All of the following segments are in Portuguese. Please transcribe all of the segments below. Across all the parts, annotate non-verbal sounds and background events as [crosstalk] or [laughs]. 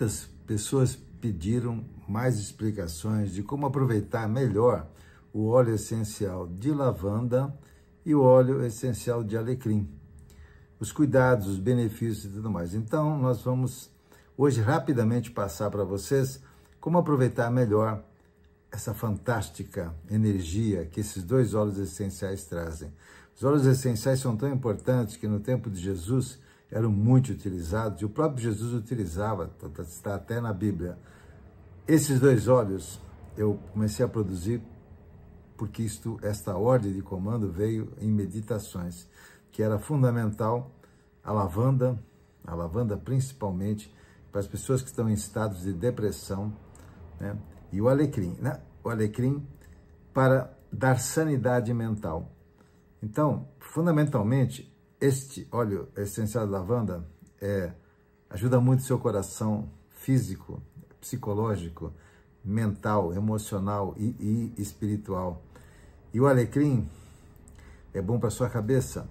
muitas pessoas pediram mais explicações de como aproveitar melhor o óleo essencial de lavanda e o óleo essencial de alecrim. Os cuidados, os benefícios e tudo mais. Então, nós vamos hoje rapidamente passar para vocês como aproveitar melhor essa fantástica energia que esses dois óleos essenciais trazem. Os óleos essenciais são tão importantes que no tempo de Jesus eram muito utilizados, e o próprio Jesus utilizava, tá, tá, está até na Bíblia. Esses dois olhos eu comecei a produzir porque isto, esta ordem de comando veio em meditações, que era fundamental a lavanda, a lavanda principalmente, para as pessoas que estão em estados de depressão, né? e o alecrim, né? o alecrim para dar sanidade mental. Então, fundamentalmente, este óleo essencial de lavanda é, ajuda muito seu coração físico, psicológico, mental, emocional e, e espiritual. E o alecrim é bom para sua cabeça.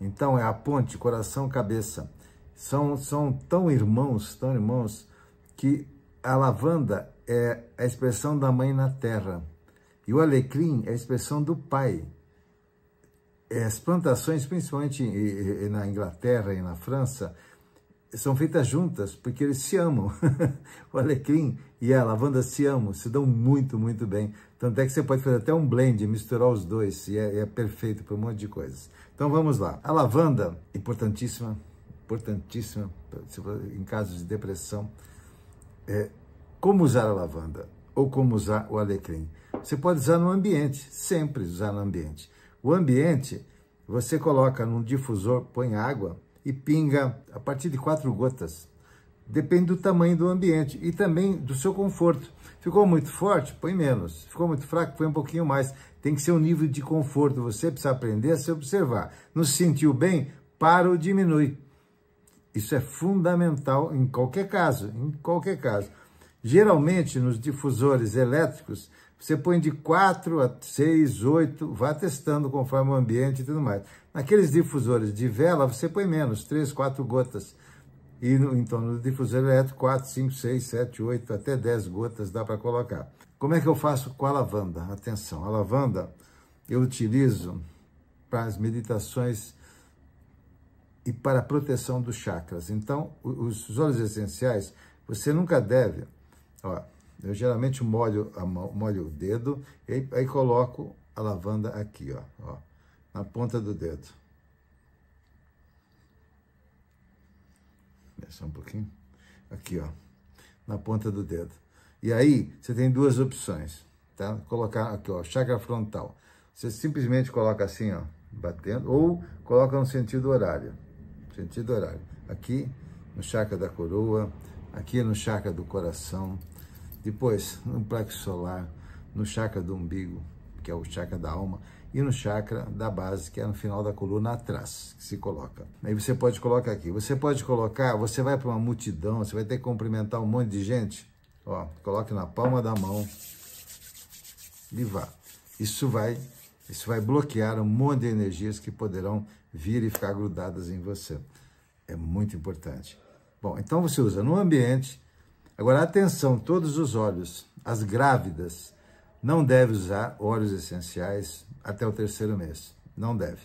Então é a ponte coração-cabeça. São, são tão irmãos, tão irmãos, que a lavanda é a expressão da mãe na terra e o alecrim é a expressão do pai é, as plantações, principalmente na Inglaterra e na França, são feitas juntas, porque eles se amam. [laughs] o alecrim e a lavanda se amam, se dão muito, muito bem. Tanto é que você pode fazer até um blend, misturar os dois, e é, é perfeito para um monte de coisas. Então vamos lá. A lavanda, importantíssima, importantíssima em casos de depressão. É, como usar a lavanda ou como usar o alecrim? Você pode usar no ambiente, sempre usar no ambiente. O ambiente, você coloca num difusor, põe água e pinga a partir de quatro gotas. Depende do tamanho do ambiente e também do seu conforto. Ficou muito forte? Põe menos. Ficou muito fraco? Põe um pouquinho mais. Tem que ser um nível de conforto. Você precisa aprender a se observar. Não se sentiu bem? Para ou diminui. Isso é fundamental em qualquer caso, em qualquer caso. Geralmente, nos difusores elétricos, você põe de 4 a 6, 8, vá testando conforme o ambiente e tudo mais. Naqueles difusores de vela, você põe menos, 3, 4 gotas. E no, em torno do difusor elétrico, 4, 5, 6, 7, 8, até 10 gotas dá para colocar. Como é que eu faço com a lavanda? Atenção, a lavanda eu utilizo para as meditações e para a proteção dos chakras. Então, os óleos essenciais, você nunca deve... Ó, eu geralmente molho, molho o dedo e aí, coloco a lavanda aqui, ó, ó, na ponta do dedo. Deixa é um pouquinho. Aqui, ó, na ponta do dedo. E aí, você tem duas opções, tá? Colocar aqui, ó, chakra frontal. Você simplesmente coloca assim, ó, batendo, ou coloca no sentido horário. Sentido horário. Aqui no chakra da coroa, aqui no chakra do coração, depois, no plexo solar, no chakra do umbigo, que é o chakra da alma, e no chakra da base, que é no final da coluna atrás, que se coloca. Aí você pode colocar aqui. Você pode colocar, você vai para uma multidão, você vai ter que cumprimentar um monte de gente. Ó, coloque na palma da mão e vá. Isso vai, isso vai bloquear um monte de energias que poderão vir e ficar grudadas em você. É muito importante. Bom, então você usa no ambiente, Agora, atenção, todos os óleos. As grávidas não devem usar óleos essenciais até o terceiro mês. Não deve.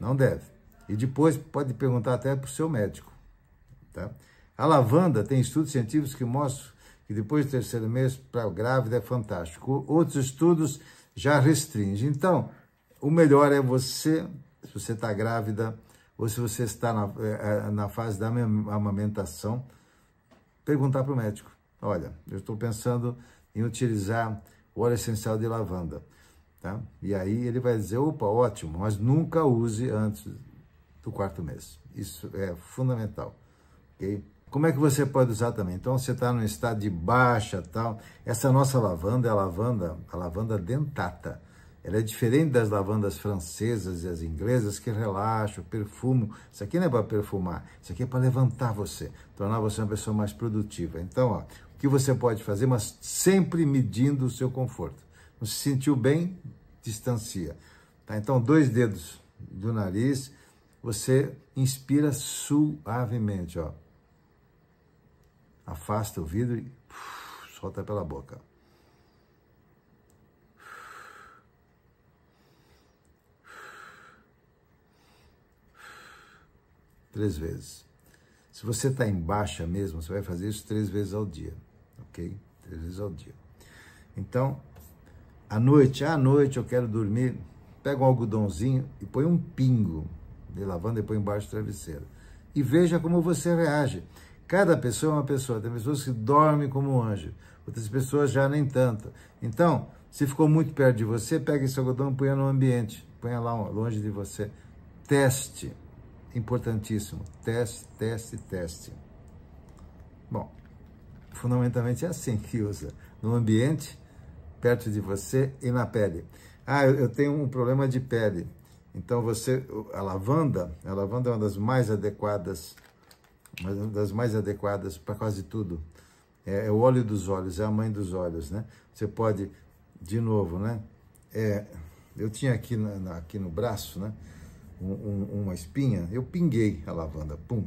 Não deve. E depois pode perguntar até para o seu médico. Tá? A lavanda tem estudos científicos que mostram que depois do terceiro mês para grávida é fantástico. Outros estudos já restringem. Então, o melhor é você, se você está grávida ou se você está na, eh, eh, na fase da amamentação, perguntar para o médico: olha, eu estou pensando em utilizar óleo essencial de lavanda. Tá? E aí ele vai dizer: opa, ótimo, mas nunca use antes do quarto mês. Isso é fundamental. Okay? Como é que você pode usar também? Então, você está no estado de baixa tal. Essa nossa lavanda é a lavanda, a lavanda dentata. Ela é diferente das lavandas francesas e as inglesas que relaxam, perfumam. Isso aqui não é para perfumar, isso aqui é para levantar você, tornar você uma pessoa mais produtiva. Então, ó, o que você pode fazer, mas sempre medindo o seu conforto. Não se sentiu bem? Distancia. Tá? Então, dois dedos do nariz, você inspira suavemente, ó. Afasta o vidro e solta pela boca. três vezes. Se você está em baixa mesmo, você vai fazer isso três vezes ao dia, ok? Três vezes ao dia. Então, à noite, ah, à noite eu quero dormir, pega um algodãozinho e põe um pingo de lavanda e põe embaixo do travesseiro. E veja como você reage. Cada pessoa é uma pessoa. Tem pessoas que dormem como um anjo, outras pessoas já nem tanto. Então, se ficou muito perto de você, pega esse algodão e põe no ambiente, põe lá longe de você. Teste importantíssimo. Teste, teste, teste. Bom, fundamentalmente é assim que usa. No ambiente, perto de você e na pele. Ah, eu tenho um problema de pele. Então você, a lavanda, a lavanda é uma das mais adequadas, uma das mais adequadas para quase tudo. É, é, o óleo dos olhos, é a mãe dos olhos, né? Você pode, de novo, né? É, eu tinha aqui, na, aqui no braço, né? um, uma espinha, eu pinguei a lavanda, pum.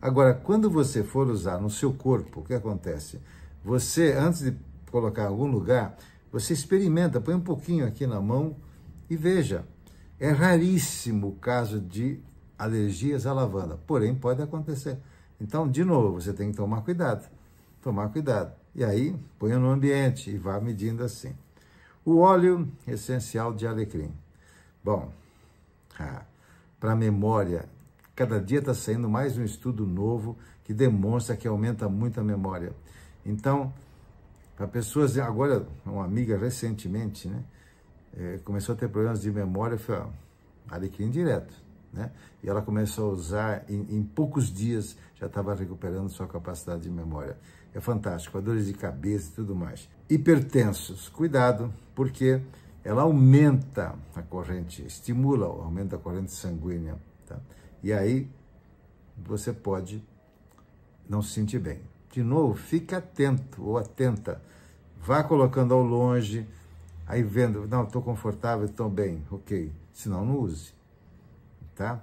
Agora, quando você for usar no seu corpo, o que acontece? Você, antes de colocar em algum lugar, você experimenta, põe um pouquinho aqui na mão e veja. É raríssimo o caso de alergias à lavanda, porém pode acontecer. Então, de novo, você tem que tomar cuidado. Tomar cuidado. E aí, põe no ambiente e vá medindo assim. O óleo essencial de alecrim. Bom, ah, para a memória. Cada dia está saindo mais um estudo novo que demonstra que aumenta muito a memória. Então, para pessoas, agora, uma amiga recentemente, né, é, começou a ter problemas de memória, foi ah, alecrim direto, né? E ela começou a usar, em, em poucos dias, já estava recuperando sua capacidade de memória. É fantástico, a dores de cabeça e tudo mais. Hipertensos, cuidado, porque ela aumenta a corrente, estimula o aumento da corrente sanguínea. Tá? E aí você pode não se sentir bem. De novo, fique atento ou atenta. Vá colocando ao longe, aí vendo, não, estou confortável, estou bem, ok. Senão, não use. Tá?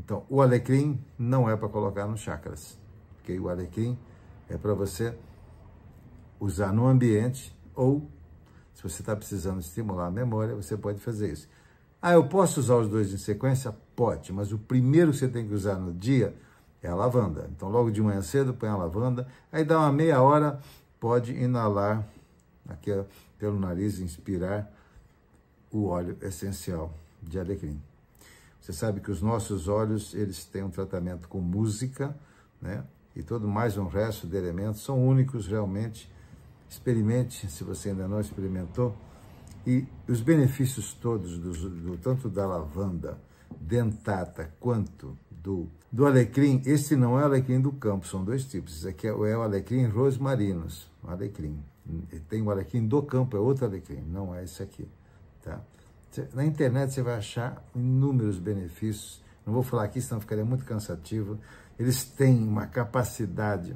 Então, o alecrim não é para colocar nos chakras. Okay? O alecrim é para você usar no ambiente ou se você está precisando estimular a memória, você pode fazer isso. Ah, eu posso usar os dois em sequência? Pode, mas o primeiro que você tem que usar no dia é a lavanda. Então, logo de manhã cedo, põe a lavanda, aí dá uma meia hora, pode inalar aqui é pelo nariz, inspirar o óleo essencial de alecrim. Você sabe que os nossos olhos, eles têm um tratamento com música, né? E todo mais um resto de elementos são únicos realmente experimente, se você ainda não experimentou, e os benefícios todos, do, do, tanto da lavanda, dentata, quanto do, do alecrim, esse não é o alecrim do campo, são dois tipos, esse aqui é, é o alecrim rosmarinos, o alecrim, tem o alecrim do campo, é outro alecrim, não é esse aqui, tá? Na internet você vai achar inúmeros benefícios, não vou falar aqui, senão ficaria muito cansativo, eles têm uma capacidade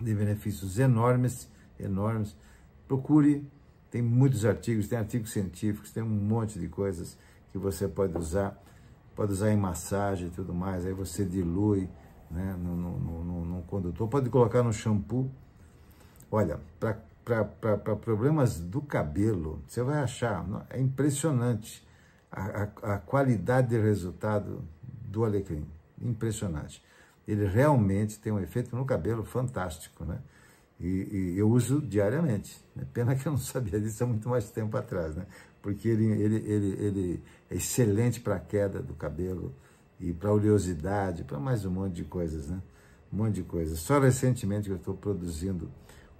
de benefícios enormes, enormes. Procure, tem muitos artigos, tem artigos científicos, tem um monte de coisas que você pode usar, pode usar em massagem e tudo mais, aí você dilui né, no, no, no, no condutor, pode colocar no shampoo. Olha, para problemas do cabelo, você vai achar, é impressionante a, a, a qualidade de resultado do alecrim, impressionante ele realmente tem um efeito no cabelo fantástico, né? E, e eu uso diariamente. Né? Pena que eu não sabia disso há muito mais tempo atrás, né? Porque ele, ele, ele, ele é excelente para a queda do cabelo e para oleosidade, para mais um monte de coisas, né? Um monte de coisas. Só recentemente que eu estou produzindo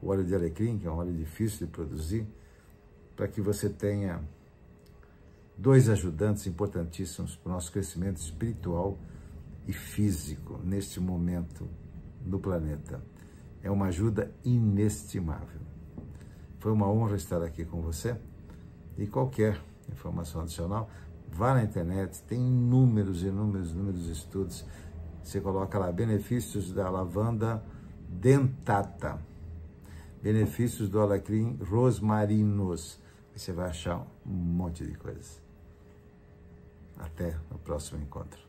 o óleo de alecrim, que é um óleo difícil de produzir, para que você tenha dois ajudantes importantíssimos para o nosso crescimento espiritual e físico neste momento no planeta. É uma ajuda inestimável. Foi uma honra estar aqui com você. E qualquer informação adicional, vá na internet, tem inúmeros, inúmeros, inúmeros estudos. Você coloca lá benefícios da lavanda dentata, benefícios do alecrim rosmarinos. Você vai achar um monte de coisas. Até o próximo encontro.